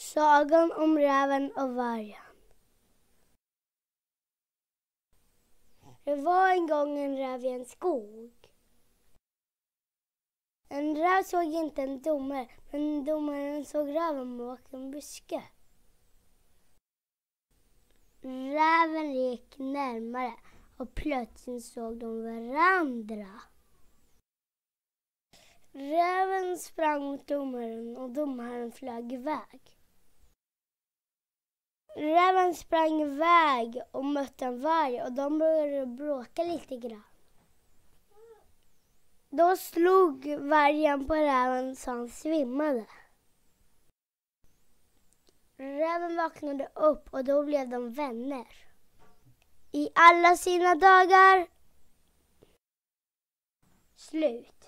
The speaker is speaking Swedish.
Sagan om räven och vargen. Det var en gång en räv i en skog. En räv såg inte en domare, men domaren såg räven bakom en buske. Räven gick närmare och plötsligt såg de varandra. Räven sprang mot domaren och domaren flög iväg. Räven sprang iväg och mötte en varg och de började bråka lite grann. Då slog vargen på räven så han svimmade. Räven vaknade upp och då blev de vänner. I alla sina dagar. Slut.